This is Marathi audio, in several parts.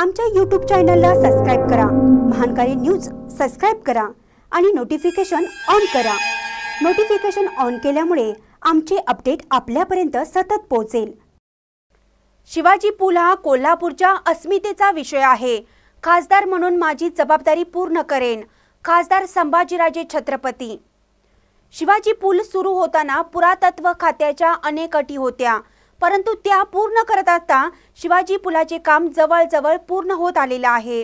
आमच्या यूट्यूब चॅनलला सबस्क्राईब करा महानकारी न्यूज सबस्क्राईब करा आणि नोटिफिकेशन ऑन करा नोटिफिकेशन ऑन केल्यामुळे आमचे अपडेट आपल्यापर्यंत सतत पोहोचेल शिवाजी पूल हा कोल्हापूरच्या अस्मितेचा विषय आहे खासदार म्हणून माझी जबाबदारी पूर्ण करेन खासदार संभाजीराजे छत्रपती शिवाजी पूल सुरू होताना पुरातत्व खात्याच्या अनेक अटी होत्या परंतु त्या पूर्ण करत असता शिवाजी पुलाचे काम जवळजवळ पूर्ण होत आलेलं आहे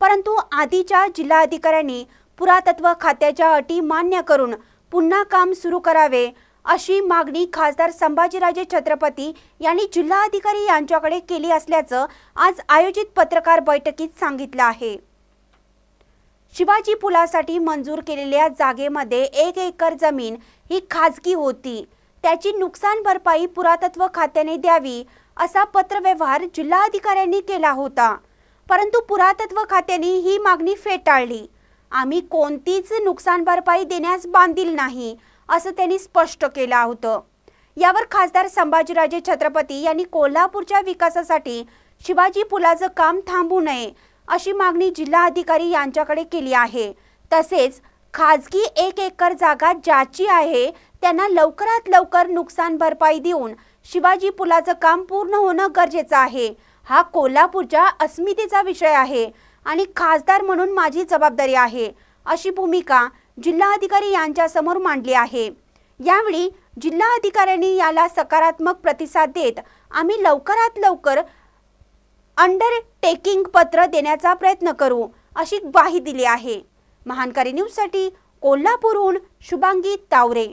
परंतु आधीच्या अधिकाऱ्यांनी पुरातत्व खात्याच्या अटी मान्य करून पुन्हा काम सुरू करावे अशी मागणी खासदार संभाजीराजे छत्रपती यांनी जिल्हाधिकारी यांच्याकडे केली असल्याचं आज आयोजित पत्रकार बैठकीत सांगितलं आहे शिवाजी पुलासाठी मंजूर केलेल्या जागेमध्ये एक एकर जमीन ही खाजगी होती त्याची नुकसान भरपाई पुरातत्व खात्याने द्यावी असा पत्रव्यवहार जिल्हाधिकाऱ्यांनी केला होता परंतु पुरातत्व खात्याने ही मागणी फेटाळली आम्ही कोणतीच नुकसान भरपाई देण्यास बांधील नाही असं त्यांनी स्पष्ट केलं होतं यावर खासदार संभाजीराजे छत्रपती यांनी कोल्हापूरच्या विकासासाठी शिवाजी पुलाचं काम थांबू नये अशी मागणी जिल्हाधिकारी यांच्याकडे केली आहे तसेच खाजगी एक एकर जागा ज्याची आहे त्यांना लवकरात लवकर नुकसान भरपाई देऊन शिवाजी पुलाचं काम पूर्ण होणं गरजेचं आहे हा कोल्हापूरच्या अस्मितेचा विषय आहे आणि खासदार म्हणून माझी जबाबदारी आहे अशी भूमिका जिल्हाधिकारी यांच्यासमोर मांडली आहे यावेळी जिल्हा अधिकाऱ्यांनी याला सकारात्मक प्रतिसाद देत आम्ही लवकरात लवकर अंडरटेकिंग पत्र देण्याचा प्रयत्न करू अशी ग्वाही दिली आहे महानकारी न्यूजसाठी कोल्हापूरहून शुभांगी तावरे